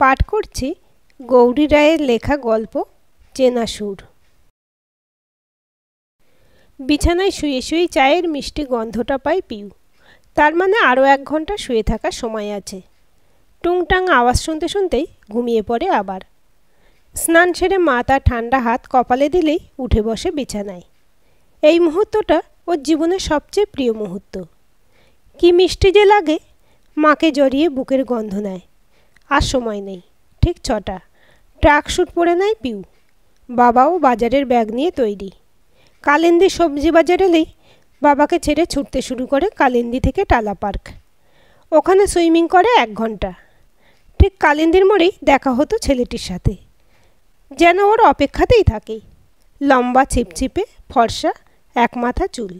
পাঠ করছি গৌরী রায়ের লেখা গল্প চেনা সুর বিছানায় শুয়ে শুয়ে চায়ের মিষ্টি গন্ধটা পায় পিউ তার মানে আরও এক ঘন্টা শুয়ে থাকার সময় আছে টুংটাং আওয়াজ শুনতে শুনতেই ঘুমিয়ে পড়ে আবার স্নান সেরে মা তার ঠান্ডা হাত কপালে দিলেই উঠে বসে বিছানায় এই মুহূর্তটা ওর জীবনের সবচেয়ে প্রিয় মুহূর্ত কি মিষ্টি যে লাগে মাকে জড়িয়ে বুকের গন্ধ নেয় আর সময় নেই ঠিক ছটা ট্রাক শ্যুট পরে নেয় পিউ বাবাও বাজারের ব্যাগ নিয়ে তৈরি কালেন্দি সবজি বাজার এলেই বাবাকে ছেড়ে ছুটতে শুরু করে কালেন্দি থেকে টালা পার্ক ওখানে সুইমিং করে এক ঘন্টা ঠিক কালেন্দির মোড়েই দেখা হতো ছেলেটির সাথে যেন ওর অপেক্ষাতেই থাকে লম্বা ছিপছিপে ফর্সা এক মাথা চুল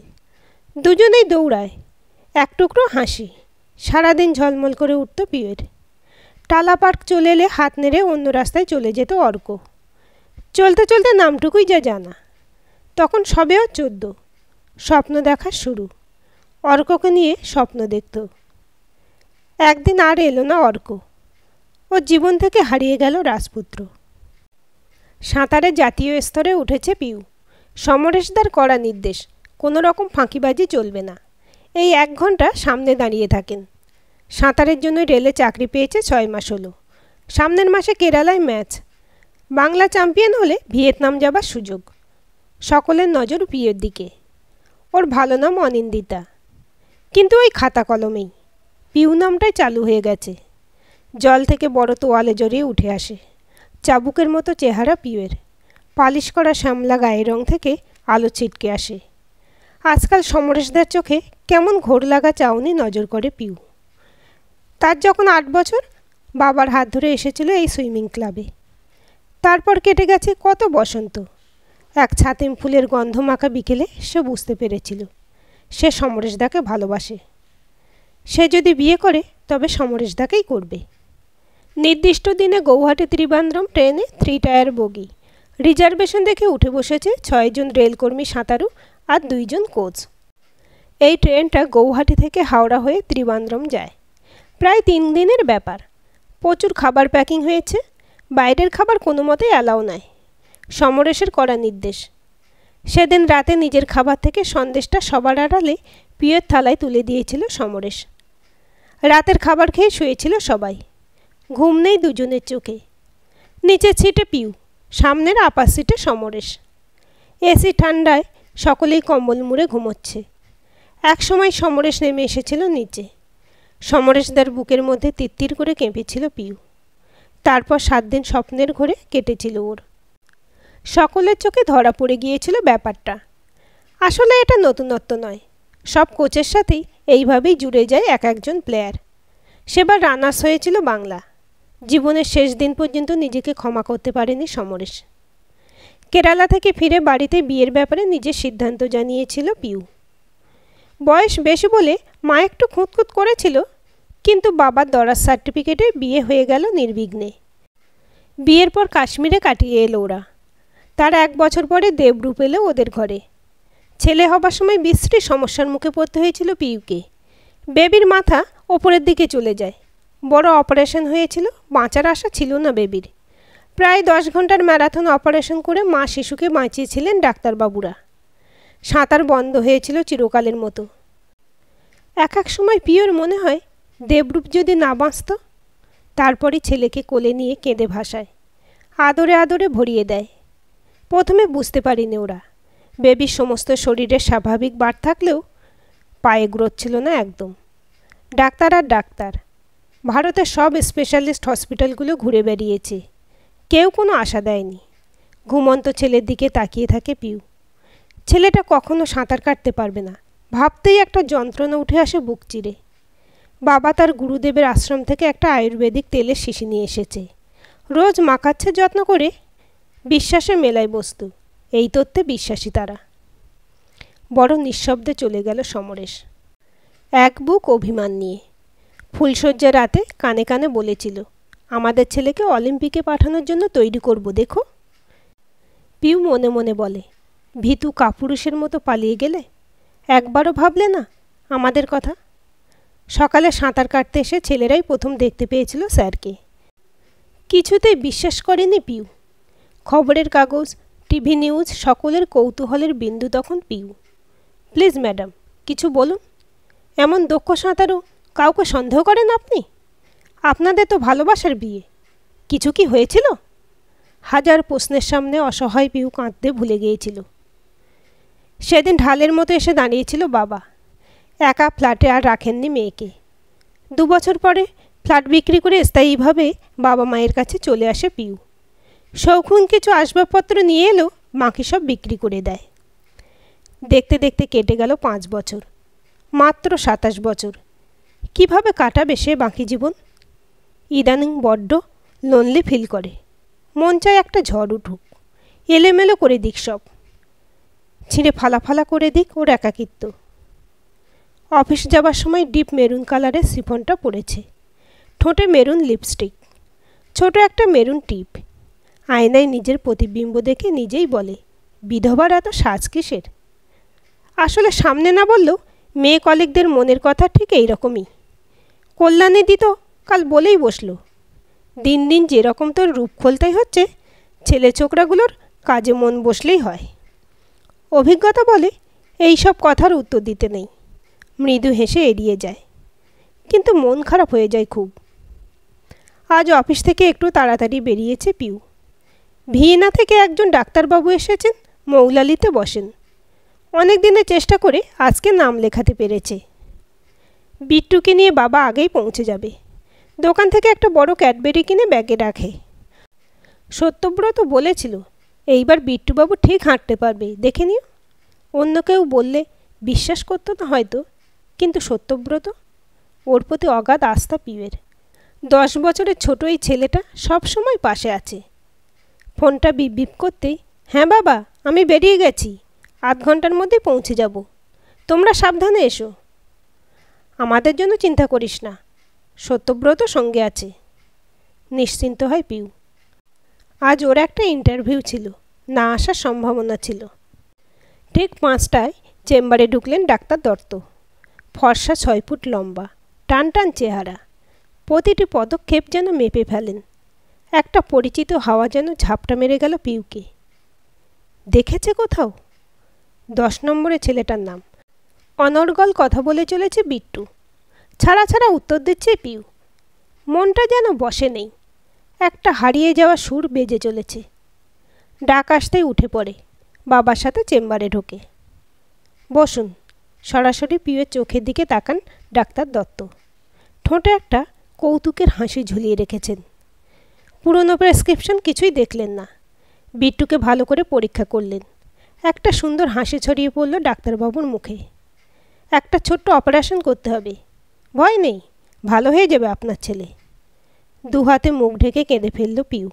দুজনেই দৌড়ায় এক টুকরো হাসি সারাদিন ঝলমল করে উঠত পিউয়ের টালা পার্ক চলে এলে হাত নেড়ে অন্য রাস্তায় চলে যেত অর্ক চলতে চলতে নামটুকুই যা জানা তখন সবেও চোদ্দ স্বপ্ন দেখা শুরু অর্ককে নিয়ে স্বপ্ন দেখত একদিন আর এলো না অর্ক ও জীবন থেকে হারিয়ে গেল রাজপুত্র সাঁতারে জাতীয় স্তরে উঠেছে পিউ সমরেশদার করা নির্দেশ কোনো রকম ফাঁকিবাজি চলবে না এই এক ঘন্টা সামনে দাঁড়িয়ে থাকেন সাঁতারের জন্য রেলে চাকরি পেয়েছে ছয় মাস হলো সামনের মাসে কেরালায় ম্যাচ বাংলা চ্যাম্পিয়ন হলে ভিয়েতনাম যাবার সুযোগ সকলের নজর প্রিয়ের দিকে ওর ভালো নাম অনিন্দিতা কিন্তু ওই খাতা কলমেই পিউ নামটাই চালু হয়ে গেছে জল থেকে বড় তোয়ালে জড়িয়ে উঠে আসে চাবুকের মতো চেহারা পিউয়ের পালিশ করা শ্যামলা গায়ের রং থেকে আলো ছিটকে আসে আজকাল সমরেশদার চোখে কেমন ঘোর লাগা চাউনি নজর করে পিউ তার যখন আট বছর বাবার হাত ধরে এসেছিল এই সুইমিং ক্লাবে তারপর কেটে গেছে কত বসন্ত এক ছাতিম ফুলের গন্ধ মাখা বিকেলে সে বুঝতে পেরেছিল সে সমরেশদাকে ভালোবাসে সে যদি বিয়ে করে তবে সমরেশদাকেই করবে নির্দিষ্ট দিনে গৌহাটি ত্রিবান্দ্রম ট্রেনে থ্রি টায়ার বগি রিজার্ভেশন দেখে উঠে বসেছে ছয়জন রেলকর্মী সাঁতারু আর দুইজন কোচ এই ট্রেনটা গৌহাটি থেকে হাওড়া হয়ে ত্রিবান্দ্রম যায় প্রায় তিন দিনের ব্যাপার প্রচুর খাবার প্যাকিং হয়েছে বাইরের খাবার কোনো মতে অ্যালাউ নাই সমরেশের করা নির্দেশ সেদিন রাতে নিজের খাবার থেকে সন্দেশটা সবার আড়ালে পিয়ের থালায় তুলে দিয়েছিল সমরেশ রাতের খাবার খেয়ে শুয়েছিল সবাই ঘুম নেই দুজনের চোখে নিচের সিটে পিউ সামনের আপার সিটে সমরেশ এসি ঠান্ডায় সকলেই কম্বল মুড়ে ঘুমোচ্ছে একসময় সমরেশ নেমে এসেছিল নিচে সমরেশদার বুকের মধ্যে তিত্তির করে কেঁপেছিল পিউ তারপর সাত দিন স্বপ্নের ঘরে কেটেছিল ওর সকলের চোখে ধরা পড়ে গিয়েছিল ব্যাপারটা আসলে এটা নতুনত্ব নয় সব কোচের সাথেই এইভাবেই জুড়ে যায় এক একজন প্লেয়ার সেবার রানার্স হয়েছিল বাংলা জীবনের শেষ দিন পর্যন্ত নিজেকে ক্ষমা করতে পারেনি সমরেশ কেরালা থেকে ফিরে বাড়িতে বিয়ের ব্যাপারে নিজের সিদ্ধান্ত জানিয়েছিল পিউ বয়স বেশি বলে মা একটু খুঁতখুঁত করেছিল কিন্তু বাবার দরাজ সার্টিফিকেটে বিয়ে হয়ে গেল নির্বিঘ্নে বিয়ের পর কাশ্মীরে কাটিয়ে এলো ওরা তার এক বছর পরে দেবরূপ এলো ওদের ঘরে ছেলে হবার সময় বিশ্রী সমস্যার মুখে পড়তে হয়েছিল পিউকে বেবির মাথা ওপরের দিকে চলে যায় বড় অপারেশন হয়েছিল বাঁচার আশা ছিল না বেবির প্রায় দশ ঘন্টার ম্যারাথন অপারেশন করে মা শিশুকে বাঁচিয়েছিলেন ডাক্তারবাবুরা সাঁতার বন্ধ হয়েছিল চিরকালের মতো এক এক সময় পিওর মনে হয় দেবরূপ যদি না বাঁচত তারপরে ছেলেকে কোলে নিয়ে কেঁদে ভাসায় আদরে আদরে ভরিয়ে দেয় প্রথমে বুঝতে পারিনি ওরা বেবির সমস্ত শরীরে স্বাভাবিক বার থাকলেও পায়ে গ্রোথ ছিল না একদম ডাক্তার আর ডাক্তার ভারতের সব স্পেশালিস্ট হসপিটালগুলো ঘুরে বেরিয়েছে কেউ কোনো আশা দেয়নি ঘুমন্ত ছেলের দিকে তাকিয়ে থাকে পিউ ছেলেটা কখনো সাঁতার কাটতে পারবে না ভাবতেই একটা যন্ত্রণা উঠে আসে বুক চিরে বাবা তার গুরুদেবের আশ্রম থেকে একটা আয়ুর্বেদিক তেলের শিশি নিয়ে এসেছে রোজ মাখাচ্ছে যত্ন করে বিশ্বাসে মেলায় বস্তু এই তত্ত্বে বিশ্বাসী তারা বড় নিঃশব্দে চলে গেল সমরেশ এক বুক অভিমান নিয়ে ফুলশয্যা রাতে কানে কানে বলেছিল আমাদের ছেলেকে অলিম্পিকে পাঠানোর জন্য তৈরি করব দেখো পিউ মনে মনে বলে ভীতু কাপুরুষের মতো পালিয়ে গেলে একবারও ভাবলে না আমাদের কথা সকালে সাঁতার কাটতে এসে ছেলেরাই প্রথম দেখতে পেয়েছিল স্যারকে কিছুতেই বিশ্বাস করেনি পিউ খবরের কাগজ টিভি নিউজ সকলের কৌতূহলের বিন্দু তখন পিউ প্লিজ ম্যাডাম কিছু বলুন এমন দক্ষ সাঁতারও কাউকে সন্দেহ করেন আপনি আপনাদের তো ভালোবাসার বিয়ে কিছু কি হয়েছিল হাজার প্রশ্নের সামনে অসহায় পিউ কাঁদতে ভুলে গিয়েছিল সেদিন ঢালের মতো এসে দাঁড়িয়েছিল বাবা একা ফ্ল্যাটে আর রাখেননি মেয়েকে দু বছর পরে ফ্ল্যাট বিক্রি করে স্থায়ীভাবে বাবা মায়ের কাছে চলে আসে পিউ শৌখুন কিছু আসবাবপত্র নিয়ে এলো মাকে সব বিক্রি করে দেয় দেখতে দেখতে কেটে গেল পাঁচ বছর মাত্র সাতাশ বছর কিভাবে কাটাবে সে বাকি জীবন ইদানিং বড্ড লোনলি ফিল করে মন চায় একটা ঝড় উঠুক এলেমেলো করে দিক সব ছিঁড়ে ফালা ফালা করে দিক ওর একাকিত্ব অফিস যাবার সময় ডিপ মেরুন কালারের সিফনটা পরেছে ঠোঁটে মেরুন লিপস্টিক ছোট একটা মেরুন টিপ আয়নায় নিজের প্রতিবিম্ব দেখে নিজেই বলে বিধবার এত সাজ কিসের আসলে সামনে না বললেও মেয়ে কলিকদের মনের কথা ঠিক এই রকমই কল্যাণে দিত কাল বলেই বসল দিন দিন যেরকম তোর রূপ খোলতেই হচ্ছে ছেলে ছোকরাগুলোর কাজে মন বসলেই হয় অভিজ্ঞতা বলে এই সব কথার উত্তর দিতে নেই মৃদু হেসে এড়িয়ে যায় কিন্তু মন খারাপ হয়ে যায় খুব আজ অফিস থেকে একটু তাড়াতাড়ি বেরিয়েছে পিউ ভিয়েনা থেকে একজন ডাক্তারবাবু এসেছেন মৌলালিতে বসেন অনেক দিনের চেষ্টা করে আজকে নাম লেখাতে পেরেছে বিট্টুকে নিয়ে বাবা আগেই পৌঁছে যাবে দোকান থেকে একটা বড় ক্যাডবেরি কিনে ব্যাগে রাখে সত্যব্রত বলেছিল এইবার বিট্টুবাবু ঠিক হাঁটতে পারবে দেখে নিও অন্য কেউ বললে বিশ্বাস করতো না হয়তো কিন্তু সত্যব্রত ওর প্রতি অগাধ আস্থা পিবের দশ বছরের ছোট এই ছেলেটা সব সময় পাশে আছে ফোনটা বিপ বিপ করতেই হ্যাঁ বাবা আমি বেরিয়ে গেছি আধ ঘন্টার মধ্যে পৌঁছে যাব তোমরা সাবধানে এসো আমাদের জন্য চিন্তা করিস না সত্যব্রত সঙ্গে আছে নিশ্চিন্ত হয় পিউ আজ ওর একটা ইন্টারভিউ ছিল না আসার সম্ভাবনা ছিল ঠিক পাঁচটায় চেম্বারে ঢুকলেন ডাক্তার দত্ত ফর্সা ছয় ফুট লম্বা টান টান চেহারা প্রতিটি পদক্ষেপ যেন মেপে ফেলেন একটা পরিচিত হাওয়া যেন ঝাপটা মেরে গেল পিউকে দেখেছে কোথাও দশ নম্বরে ছেলেটার নাম অনর্গল কথা বলে চলেছে বিট্টু ছাড়া ছাড়া উত্তর দিচ্ছে পিউ মনটা যেন বসে নেই একটা হারিয়ে যাওয়া সুর বেজে চলেছে ডাক আসতেই উঠে পড়ে বাবার সাথে চেম্বারে ঢোকে বসুন সরাসরি পিউয়ের চোখের দিকে তাকান ডাক্তার দত্ত ঠোঁটে একটা কৌতুকের হাসি ঝুলিয়ে রেখেছেন পুরনো প্রেসক্রিপশন কিছুই দেখলেন না বিট্টুকে ভালো করে পরীক্ষা করলেন একটা সুন্দর হাসি ছড়িয়ে পড়ল ডাক্তারবাবুর মুখে একটা ছোট্ট অপারেশন করতে হবে ভয় নেই ভালো হয়ে যাবে আপনার ছেলে দু হাতে মুখ ঢেকে কেঁদে ফেলল পিউ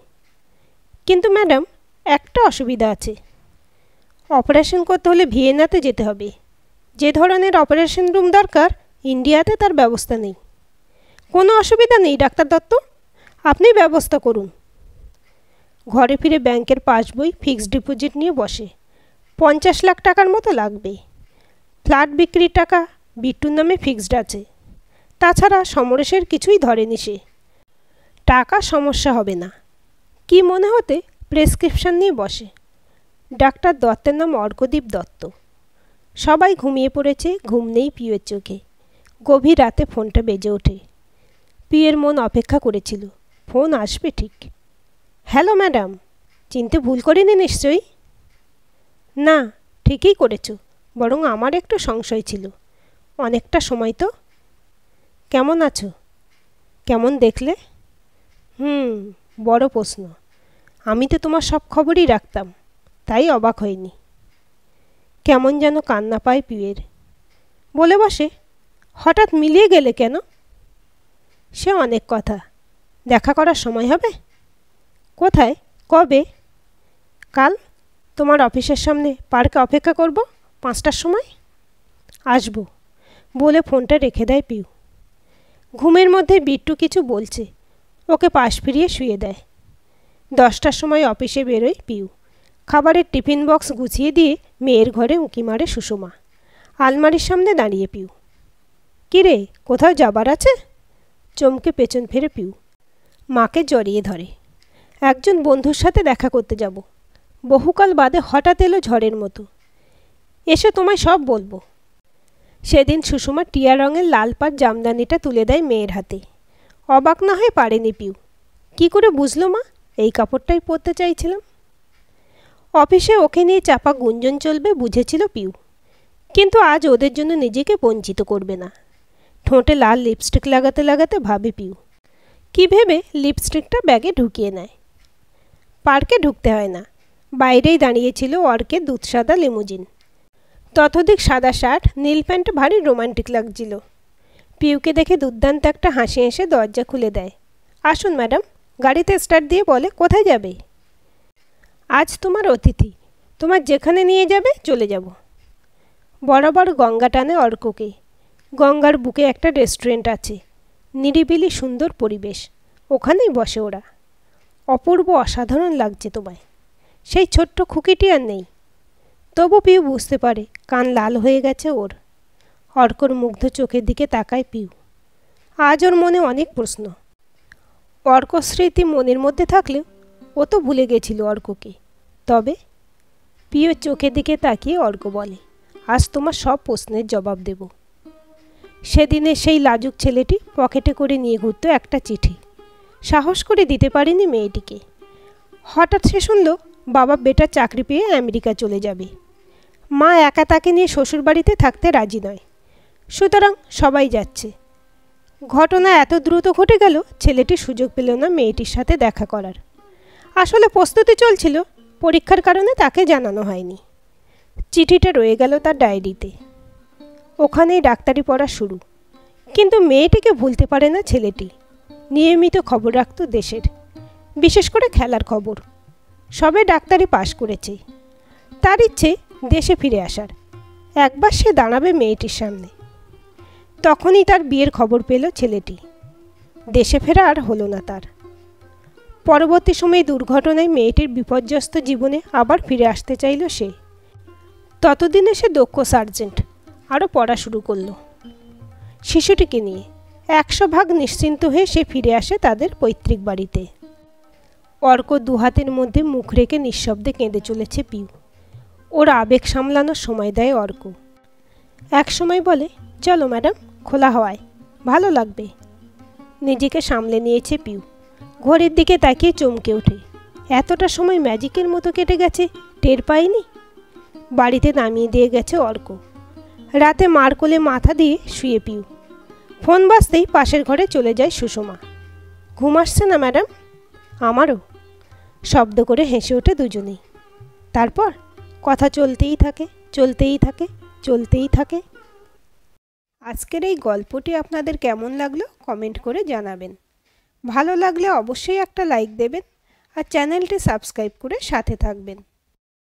কিন্তু ম্যাডাম একটা অসুবিধা আছে অপারেশন করতে হলে ভিয়েনাতে যেতে হবে যে ধরনের অপারেশন রুম দরকার ইন্ডিয়াতে তার ব্যবস্থা নেই কোনো অসুবিধা নেই ডাক্তার দত্ত আপনি ব্যবস্থা করুন ঘরে ফিরে ব্যাংকের পাসবই ফিক্সড ডিপোজিট নিয়ে বসে পঞ্চাশ লাখ টাকার মতো লাগবে ফ্ল্যাট বিক্রির টাকা বিট্টুর নামে ফিক্সড আছে তাছাড়া সমরেশের কিছুই ধরেনি সে টাকা সমস্যা হবে না কি মনে হতে প্রেসক্রিপশন নিয়ে বসে ডাক্তার দত্তের নাম অর্কদীপ দত্ত সবাই ঘুমিয়ে পড়েছে ঘুম নেই পিওর চোখে গভীর রাতে ফোনটা বেজে ওঠে পিয়ের মন অপেক্ষা করেছিল ফোন আসবে ঠিক হ্যালো ম্যাডাম চিনতে ভুল করিনি নিশ্চয়ই না ঠিকই করেছো বরং আমার একটু সংশয় ছিল অনেকটা সময় তো কেমন আছো কেমন দেখলে হুম বড় প্রশ্ন আমি তো তোমার সব খবরই রাখতাম তাই অবাক হয়নি কেমন যেন কান্না পায় পিয়ের বলে বসে হঠাৎ মিলিয়ে গেলে কেন সে অনেক কথা দেখা করার সময় হবে কোথায় কবে কাল তোমার অফিসের সামনে পার্কে অপেক্ষা করব পাঁচটার সময় আসব বলে ফোনটা রেখে দেয় পিউ ঘুমের মধ্যে বিট্টু কিছু বলছে ওকে পাশ ফিরিয়ে শুয়ে দেয় দশটার সময় অফিসে বেরোয় পিউ খাবারের টিফিন বক্স গুছিয়ে দিয়ে মেয়ের ঘরে উঁকি মারে সুষমা আলমারির সামনে দাঁড়িয়ে পিউ কিরে কোথাও যাবার আছে চমকে পেছন ফেরে পিউ মাকে জড়িয়ে ধরে একজন বন্ধুর সাথে দেখা করতে যাব বহুকাল বাদে হঠাৎ এলো ঝড়ের মতো এসে তোমায় সব বলবো সেদিন সুষমা টিয়া রঙের লাল পাট জামদানিটা তুলে দেয় মেয়ের হাতে অবাক না হয়ে পারেনি পিউ কি করে বুঝলো মা এই কাপড়টাই পরতে চাইছিলাম অফিসে ওকে নিয়ে চাপা গুঞ্জন চলবে বুঝেছিল পিউ কিন্তু আজ ওদের জন্য নিজেকে বঞ্চিত করবে না ঠোঁটে লাল লিপস্টিক লাগাতে লাগাতে ভাবে পিউ কি ভেবে লিপস্টিকটা ব্যাগে ঢুকিয়ে নেয় পার্কে ঢুকতে হয় না বাইরেই দাঁড়িয়েছিল অর্কে দুধ সাদা লিমুজিন ততোধিক সাদা শার্ট নীল প্যান্ট ভারী রোমান্টিক লাগছিল পিউকে দেখে দুর্দান্ত একটা হাসি এসে দরজা খুলে দেয় আসুন ম্যাডাম গাড়িতে স্টার্ট দিয়ে বলে কোথায় যাবে আজ তোমার অতিথি তোমার যেখানে নিয়ে যাবে চলে যাব বরাবর গঙ্গা টানে অর্ককে গঙ্গার বুকে একটা রেস্টুরেন্ট আছে নিরিবিলি সুন্দর পরিবেশ ওখানেই বসে ওরা অপূর্ব অসাধারণ লাগছে তোমায় সেই ছোট্ট খুকিটি আর নেই তবু পিউ বুঝতে পারে কান লাল হয়ে গেছে ওর অর্কর মুগ্ধ চোখের দিকে তাকায় পিউ আজ ওর মনে অনেক প্রশ্ন অর্ক স্মৃতি মনের মধ্যে থাকলেও ও তো ভুলে গেছিল অর্ককে তবে প্রিয় চোখে দিকে তাকিয়ে অর্ক বলে আজ তোমার সব প্রশ্নের জবাব দেব সেদিনে সেই লাজুক ছেলেটি পকেটে করে নিয়ে ঘুরত একটা চিঠি সাহস করে দিতে পারেনি মেয়েটিকে হঠাৎ সে শুনল বাবা বেটার চাকরি পেয়ে আমেরিকা চলে যাবে মা একা তাকে নিয়ে শ্বশুরবাড়িতে থাকতে রাজি নয় সুতরাং সবাই যাচ্ছে ঘটনা এত দ্রুত ঘটে গেল ছেলেটি সুযোগ পেল না মেয়েটির সাথে দেখা করার আসলে প্রস্তুতি চলছিল পরীক্ষার কারণে তাকে জানানো হয়নি চিঠিটা রয়ে গেল তার ডায়েরিতে ওখানেই ডাক্তারি পড়া শুরু কিন্তু মেয়েটিকে ভুলতে পারে না ছেলেটি নিয়মিত খবর রাখত দেশের বিশেষ করে খেলার খবর সবে ডাক্তারি পাশ করেছে তার ইচ্ছে দেশে ফিরে আসার একবার সে দাঁড়াবে মেয়েটির সামনে তখনই তার বিয়ের খবর পেল ছেলেটি দেশে ফেরা আর হলো না তার পরবর্তী সময়ে দুর্ঘটনায় মেয়েটির বিপর্যস্ত জীবনে আবার ফিরে আসতে চাইল সে ততদিনে সে দক্ষ সার্জেন্ট আরও পড়া শুরু করল শিশুটিকে নিয়ে একশো ভাগ নিশ্চিন্ত হয়ে সে ফিরে আসে তাদের পৈতৃক বাড়িতে অর্ক দুহাতের মধ্যে মুখ রেখে নিঃশব্দে কেঁদে চলেছে পিউ ওর আবেগ সামলানোর সময় দেয় অর্ক এক সময় বলে চলো ম্যাডাম খোলা হওয়ায় ভালো লাগবে নিজেকে সামলে নিয়েছে পিউ ঘড়ির দিকে তাকিয়ে চমকে ওঠে এতটা সময় ম্যাজিকের মতো কেটে গেছে টের পায়নি বাড়িতে নামিয়ে দিয়ে গেছে অর্ক রাতে মার কোলে মাথা দিয়ে শুয়ে পিউ ফোন বাজতেই পাশের ঘরে চলে যায় সুষমা ঘুম আসছে না ম্যাডাম আমারও শব্দ করে হেসে ওঠে দুজনেই তারপর কথা চলতেই থাকে চলতেই থাকে চলতেই থাকে আজকের এই গল্পটি আপনাদের কেমন লাগলো কমেন্ট করে জানাবেন ভালো লাগলে অবশ্যই একটা লাইক দেবেন আর চ্যানেলটি সাবস্ক্রাইব করে সাথে থাকবেন